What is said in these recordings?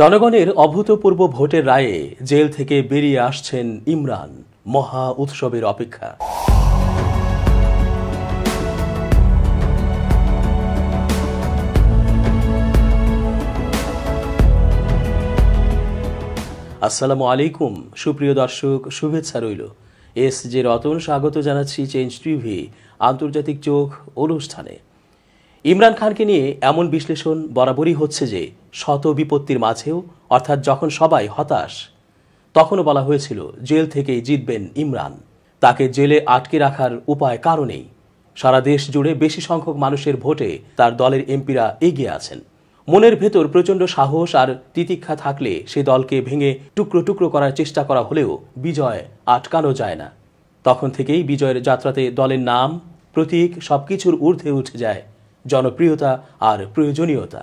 জনগণের অভূতপূর্ব ভোটের রায়ে জেল থেকে বেরিয়ে আসছেন ইমরান মহা উৎসবের অপেক্ষা আসসালামু আলাইকুম সুপ্রিয় দর্শক শুভেচ্ছা রইল এস জে রতন স্বাগত জানাচ্ছি চেঞ্জ টিভি আন্তর্জাতিক চোখ অনুষ্ঠানে ইমরান খানকে নিয়ে এমন বিশ্লেষণ বরাবরই হচ্ছে যে শত বিপত্তির মাঝেও অর্থাৎ যখন সবাই হতাশ তখনও বলা হয়েছিল জেল থেকেই জিতবেন ইমরান তাকে জেলে আটকে রাখার উপায় কারণেই সারা দেশ জুড়ে বেশি সংখ্যক মানুষের ভোটে তার দলের এমপিরা এগিয়ে আছেন মনের ভেতর প্রচণ্ড সাহস আর তিতিক্ষা থাকলে সে দলকে ভেঙে টুকরো টুকরো করার চেষ্টা করা হলেও বিজয় আটকানো যায় না তখন থেকেই বিজয়ের যাত্রাতে দলের নাম প্রতীক সবকিছুর ঊর্ধ্বে উঠে যায় জনপ্রিয়তা আর প্রয়োজনীয়তা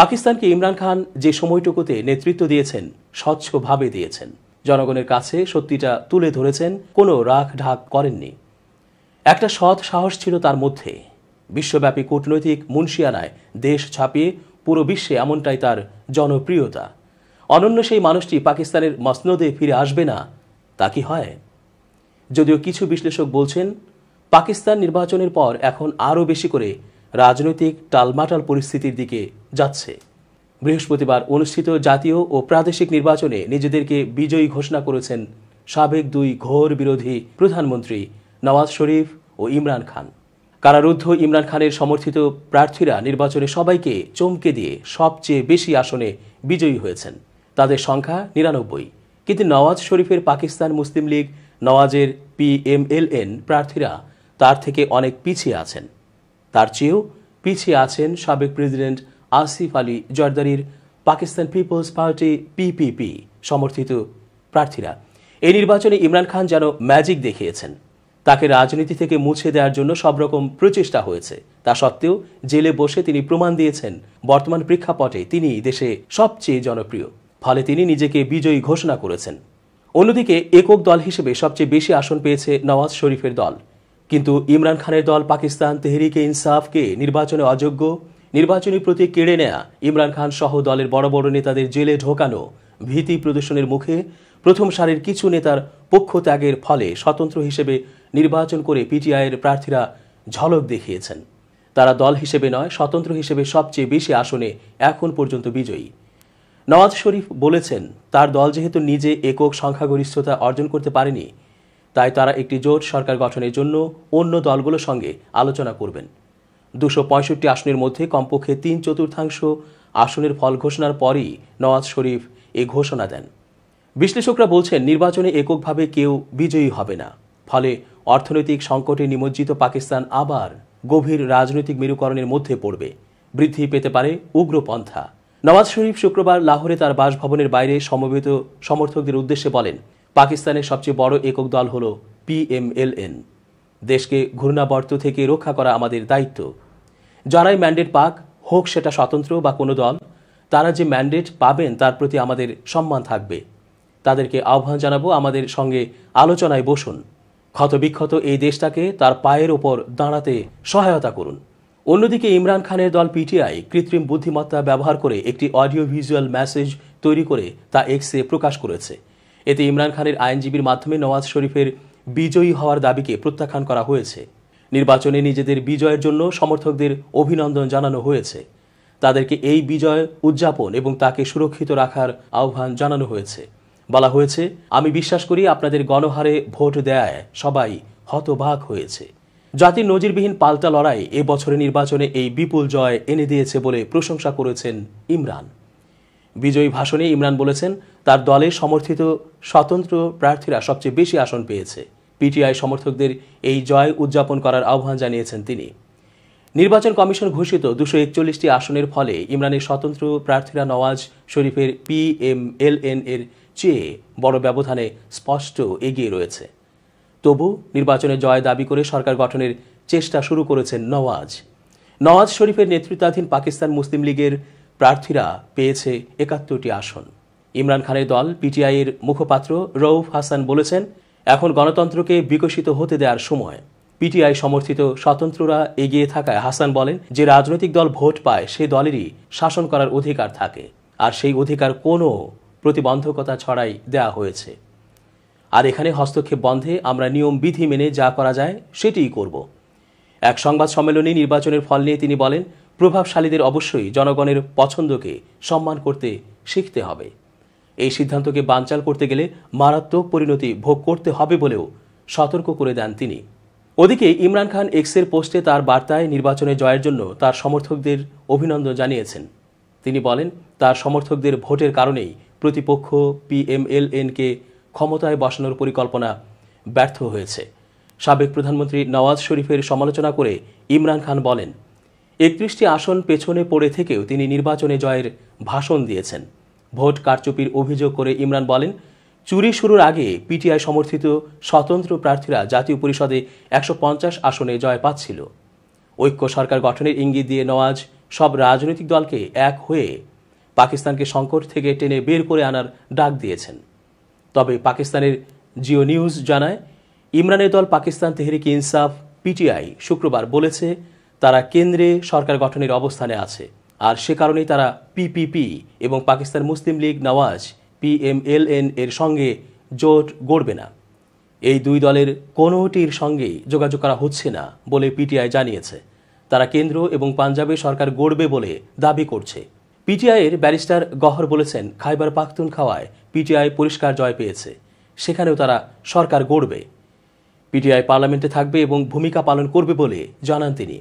পাকিস্তানকে ইমরান খান যে সময়টুকুতে নেতৃত্ব দিয়েছেন স্বচ্ছভাবে দিয়েছেন জনগণের কাছে সত্যিটা তুলে ধরেছেন কোনো রাখ ঢাক করেননি একটা সৎ সাহস ছিল তার মধ্যে বিশ্বব্যাপী কূটনৈতিক মুন্সিয়ানায় দেশ ছাপিয়ে পুরো বিশ্বে এমনটাই তার জনপ্রিয়তা অনন্য সেই মানুষটি পাকিস্তানের মসনদে ফিরে আসবে না তা কি হয় যদিও কিছু বিশ্লেষক বলছেন পাকিস্তান নির্বাচনের পর এখন আরও বেশি করে রাজনৈতিক টালমাটাল পরিস্থিতির দিকে যাচ্ছে বৃহস্পতিবার অনুষ্ঠিত জাতীয় ও প্রাদেশিক নির্বাচনে নিজেদেরকে বিজয়ী ঘোষণা করেছেন সাবেক দুই ঘোর বিরোধী প্রধানমন্ত্রী নওয়াজ শরীফ ও ইমরান খান কারারুদ্ধ ইমরান খানের সমর্থিত প্রার্থীরা নির্বাচনে সবাইকে চমকে দিয়ে সবচেয়ে বেশি আসনে বিজয়ী হয়েছেন তাদের সংখ্যা নিরানব্বই কিন্তু নওয়াজ শরীফের পাকিস্তান মুসলিম লীগ নওয়াজের পিএমএলএন প্রার্থীরা তার থেকে অনেক পিছিয়ে আছেন তার চেয়েও পিছিয়ে আছেন সাবেক প্রেসিডেন্ট আসিফ আলী জর্দারির পাকিস্তান পিপলস পার্টি পিপিপি সমর্থিত প্রার্থীরা এই নির্বাচনে ইমরান খান যেন ম্যাজিক দেখিয়েছেন তাকে রাজনীতি থেকে মুছে দেওয়ার জন্য সব রকম প্রচেষ্টা হয়েছে তা সত্ত্বেও জেলে বসে তিনি প্রমাণ দিয়েছেন বর্তমান প্রেক্ষাপটে তিনি দেশে সবচেয়ে জনপ্রিয় ফলে তিনি নিজেকে বিজয়ী ঘোষণা করেছেন অন্যদিকে একক দল হিসেবে সবচেয়ে বেশি আসন পেয়েছে নওয়াজ শরীফের দল কিন্তু ইমরান খানের দল পাকিস্তান তেহরিকে ইনসাফকে নির্বাচনে অযোগ্য নির্বাচনী প্রতীক কেড়ে নেয়া ইমরান খান সহ দলের বড় বড় নেতাদের জেলে ঢোকানো ভীতি প্রদর্শনের মুখে প্রথম সারির কিছু নেতার পক্ষ ত্যাগের ফলে স্বতন্ত্র হিসেবে নির্বাচন করে পিটিআইয়ের প্রার্থীরা ঝলক দেখিয়েছেন তারা দল হিসেবে নয় স্বতন্ত্র হিসেবে সবচেয়ে বেশি আসনে এখন পর্যন্ত বিজয়ী নওয়াজ শরীফ বলেছেন তার দল যেহেতু নিজে একক সংখ্যাগরিষ্ঠতা অর্জন করতে পারেনি তাই তারা একটি জোট সরকার গঠনের জন্য অন্য দলগুলোর সঙ্গে আলোচনা করবেন দুশো পঁয়ষট্টি আসনের মধ্যে কমপক্ষে তিন চতুর্থাংশ আসনের ফল ঘোষণার পরই নওয়াজ শরীফ এ ঘোষণা দেন বিশ্লেষকরা বলছেন নির্বাচনে এককভাবে কেউ বিজয়ী হবে না ফলে অর্থনৈতিক সংকটে নিমজ্জিত পাকিস্তান আবার গভীর রাজনৈতিক মেরুকরণের মধ্যে পড়বে বৃদ্ধি পেতে পারে উগ্রপন্থা নওয়াজ শরীফ শুক্রবার লাহোরে তার বাসভবনের বাইরে সমবেত সমর্থকদের উদ্দেশ্যে বলেন পাকিস্তানের সবচেয়ে বড় একক দল হল পিএমএলএন দেশকে ঘূর্ণাবর্ত থেকে রক্ষা করা আমাদের দায়িত্ব যারাই ম্যান্ডেট পাক হোক সেটা স্বতন্ত্র বা কোনো দল তারা যে ম্যান্ডেট পাবেন তার প্রতি আমাদের সম্মান থাকবে তাদেরকে আহ্বান জানাবো আমাদের সঙ্গে আলোচনায় বসুন ক্ষতবিক্ষত এই দেশটাকে তার পায়ের ওপর দাঁড়াতে সহায়তা করুন অন্যদিকে ইমরান খানের দল পিটিআই কৃত্রিম বুদ্ধিমত্তা ব্যবহার করে একটি অডিও ভিজুয়াল মেসেজ তৈরি করে তা এক্সে প্রকাশ করেছে এতে ইমরান খানের আইনজীবীর মাধ্যমে নওয়াজ শরীফের বিজয়ী হওয়ার দাবিকে প্রত্যাখ্যান করা হয়েছে নির্বাচনে নিজেদের বিজয়ের জন্য সমর্থকদের অভিনন্দন জানানো হয়েছে তাদেরকে এই বিজয় উদযাপন এবং তাকে সুরক্ষিত রাখার আহ্বান জানানো হয়েছে বলা হয়েছে আমি বিশ্বাস করি আপনাদের গণহারে ভোট দেয় সবাই হতবাক হয়েছে জাতির নজিরবিহীন পাল্টা লড়াই এবছরের নির্বাচনে এই বিপুল জয় এনে দিয়েছে বলে প্রশংসা করেছেন ইমরান বিজয়ী ভাষণে ইমরান বলেছেন তার দলে সমর্থিত স্বতন্ত্র প্রার্থীরা সবচেয়ে বেশি আসন পেয়েছে পিটিআই সমর্থকদের এই জয় উদযাপন করার আহ্বান জানিয়েছেন তিনি নির্বাচন কমিশন ঘোষিত দুশো একচল্লিশটি আসনের ফলে ইমরানের স্বতন্ত্র প্রার্থীরা নওয়াজ শরীফের পি এন এর চেয়ে বড় ব্যবধানে স্পষ্ট এগিয়ে রয়েছে তবু নির্বাচনে জয় দাবি করে সরকার গঠনের চেষ্টা শুরু করেছেন নওয়াজ নওয়াজ শরীফের নেতৃত্বাধীন পাকিস্তান মুসলিম লীগের প্রার্থীরা পেয়েছে একাত্তরটি আসন ইমরান খানের দল পিটিআইয়ের মুখপাত্র রৌফ হাসান বলেছেন এখন গণতন্ত্রকে বিকশিত হতে দেওয়ার সময় পিটিআই সমর্থিত স্বতন্ত্ররা এগিয়ে থাকায় হাসান বলেন যে রাজনৈতিক দল ভোট পায় সে দলেরই শাসন করার অধিকার থাকে আর সেই অধিকার কোনো প্রতিবন্ধকতা ছড়াই দেয়া হয়েছে আর এখানে হস্তক্ষেপ বন্ধে আমরা নিয়ম বিধি মেনে যা করা যায় সেটিই করব এক সংবাদ সম্মেলনে নির্বাচনের ফল নিয়ে তিনি বলেন প্রভাবশালীদের অবশ্যই জনগণের পছন্দকে সম্মান করতে শিখতে হবে এই সিদ্ধান্তকে বানচাল করতে গেলে মারাত্মক পরিণতি ভোগ করতে হবে বলেও সতর্ক করে দেন তিনি ওদিকে ইমরান খান এক্সের পোস্টে তার বার্তায় নির্বাচনে জয়ের জন্য তার সমর্থকদের অভিনন্দন জানিয়েছেন তিনি বলেন তার সমর্থকদের ভোটের কারণেই প্রতিপক্ষ পিএমএলএনকে ক্ষমতায় বসানোর পরিকল্পনা ব্যর্থ হয়েছে সাবেক প্রধানমন্ত্রী নওয়াজ শরীফের সমালোচনা করে ইমরান খান বলেন একত্রিশটি আসন পেছনে পড়ে থেকেও তিনি নির্বাচনে জয়ের ভাষণ দিয়েছেন ভোট কারচুপির অভিযোগ করে ইমরান বলেন চুরি শুরুর আগে পিটিআই সমর্থিত স্বতন্ত্র প্রার্থীরা জাতীয় পরিষদে একশো আসনে জয় পাচ্ছিল ঐক্য সরকার গঠনের ইঙ্গিত দিয়ে নওয়াজ সব রাজনৈতিক দলকে এক হয়ে পাকিস্তানকে সংকট থেকে টেনে বের করে আনার ডাক দিয়েছেন তবে পাকিস্তানের জিও নিউজ জানায় ইমরানের দল পাকিস্তান তেহরিক ইনসাফ পিটিআই শুক্রবার বলেছে তারা কেন্দ্রে সরকার গঠনের অবস্থানে আছে আর সে কারণেই তারা পিপিপি এবং পাকিস্তান মুসলিম লীগ নওয়াজ পিএমএলএন এর সঙ্গে জোট গড়বে না এই দুই দলের কোনোটির সঙ্গে যোগাযোগ করা হচ্ছে না বলে পিটিআই জানিয়েছে তারা কেন্দ্র এবং পাঞ্জাবে সরকার গড়বে বলে দাবি করছে পিটিআইয়ের ব্যারিস্টার গহর বলেছেন খাইবার খাওয়ায় পিটিআই পরিষ্কার জয় পেয়েছে সেখানেও তারা সরকার গড়বে পিটিআই পার্লামেন্টে থাকবে এবং ভূমিকা পালন করবে বলে জানান তিনি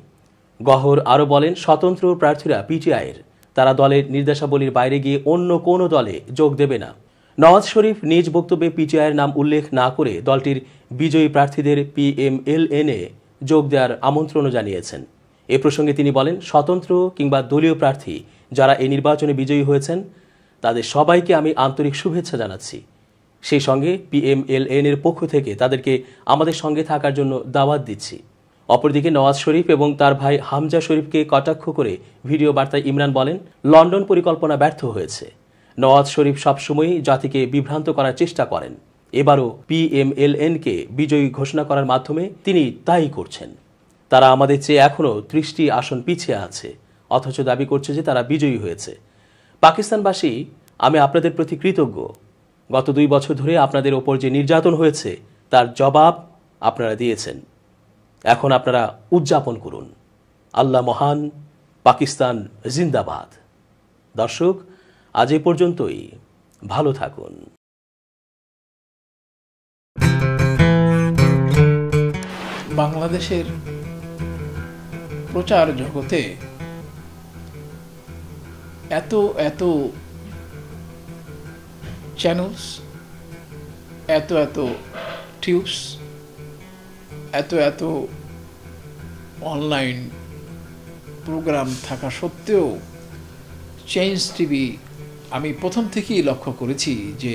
গহর আরও বলেন স্বতন্ত্র প্রার্থীরা পিটিআইয়ের তারা দলের নির্দেশাবলীর বাইরে গিয়ে অন্য কোনো দলে যোগ দেবে না নওয়াজ শরীফ নিজ বক্তব্যে পিটিআইয়ের নাম উল্লেখ না করে দলটির বিজয়ী প্রার্থীদের পিএমএলএনএ যোগ দেওয়ার আমন্ত্রণও জানিয়েছেন এ প্রসঙ্গে তিনি বলেন স্বতন্ত্র কিংবা দলীয় প্রার্থী যারা এই নির্বাচনে বিজয়ী হয়েছেন তাদের সবাইকে আমি আন্তরিক শুভেচ্ছা জানাচ্ছি সেই সঙ্গে পিএমএলএন এর পক্ষ থেকে তাদেরকে আমাদের সঙ্গে থাকার জন্য দাওয়াত দিচ্ছি অপরদিকে নওয়াজ শরীফ এবং তার ভাই হামজা শরীফকে কটাক্ষ করে ভিডিও বার্তায় ইমরান বলেন লন্ডন পরিকল্পনা ব্যর্থ হয়েছে নওয়াজ শরীফ সবসময়ই জাতিকে বিভ্রান্ত করার চেষ্টা করেন এবারও পিএমএলএনকে বিজয়ী ঘোষণা করার মাধ্যমে তিনি তাই করছেন তারা আমাদের চেয়ে এখনও ত্রিশটি আসন পিছিয়ে আছে অথচ দাবি করছে যে তারা বিজয়ী হয়েছে পাকিস্তানবাসী আমি আপনাদের প্রতি কৃতজ্ঞ গত দুই বছর ধরে আপনাদের ওপর যে নির্যাতন হয়েছে তার জবাব আপনারা দিয়েছেন এখন আপনারা উদযাপন করুন আল্লাহ মহান পাকিস্তান জিন্দাবাদ দর্শক আজ এ পর্যন্তই ভালো থাকুন বাংলাদেশের প্রচার জগতে এত এত চ্যানেলস এত এত টিউবস এত এত অনলাইন প্রোগ্রাম থাকা সত্ত্বেও চেঞ্জ টিভি আমি প্রথম থেকেই লক্ষ্য করেছি যে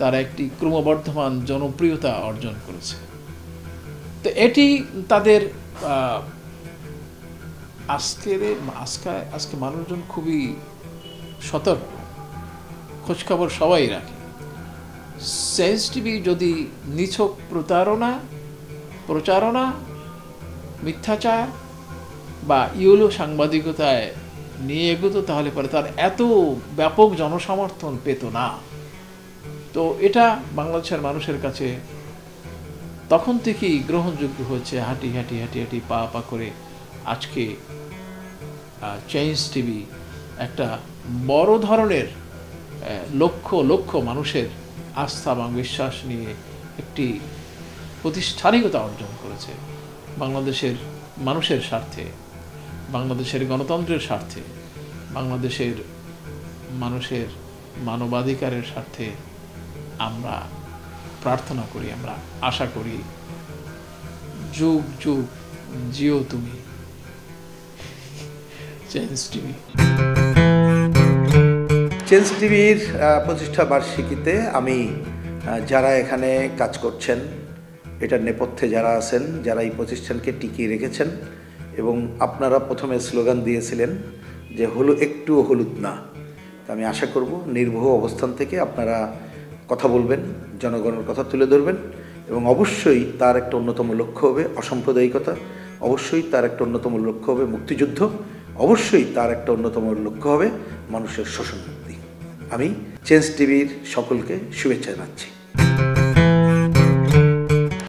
তারা একটি ক্রমবর্ধমান জনপ্রিয়তা অর্জন করেছে তো এটি তাদের আজকের আজকে আজকে মানুষজন খুবই সতর্ক খোঁজখবর সবাই রাখে সেন্স টিভি যদি নিছক প্রতারণা প্রচারণা মিথ্যাচার বা ইউলো সাংবাদিকতায় নিয়ে এগোতো তাহলে পরে তার এত ব্যাপক জনসমর্থন পেত না তো এটা বাংলাদেশের মানুষের কাছে তখন থেকেই গ্রহণযোগ্য হচ্ছে হাঁটি হাঁটি হাঁটি হাঁটি পা পা করে আজকে চেঞ্জ টিভি একটা বড় ধরনের লক্ষ লক্ষ মানুষের আস্থা এবং বিশ্বাস নিয়ে একটি প্রতিষ্ঠানিকতা অর্জন করেছে বাংলাদেশের মানুষের স্বার্থে বাংলাদেশের গণতন্ত্রের স্বার্থে বাংলাদেশের মানুষের মানবাধিকারের স্বার্থে আমরা প্রার্থনা করি আমরা আশা করি যুগ যুগ জিও তুমি চেঞ্জ টিভি চেঞ্জ টিভির প্রতিষ্ঠা বার্ষিকীতে আমি যারা এখানে কাজ করছেন এটার নেপথ্যে যারা আছেন যারা এই প্রতিষ্ঠানকে টিকিয়ে রেখেছেন এবং আপনারা প্রথমে স্লোগান দিয়েছিলেন যে হলু একটুও হলুদ না আমি আশা করব নির্ভহ অবস্থান থেকে আপনারা কথা বলবেন জনগণের কথা তুলে ধরবেন এবং অবশ্যই তার একটা অন্যতম লক্ষ্য হবে অসাম্প্রদায়িকতা অবশ্যই তার একটা অন্যতম লক্ষ্য হবে মুক্তিযুদ্ধ অবশ্যই তার একটা অন্যতম লক্ষ্য হবে মানুষের শোষণ মুক্তি আমি চেঞ্জ টিভির সকলকে শুভেচ্ছা জানাচ্ছি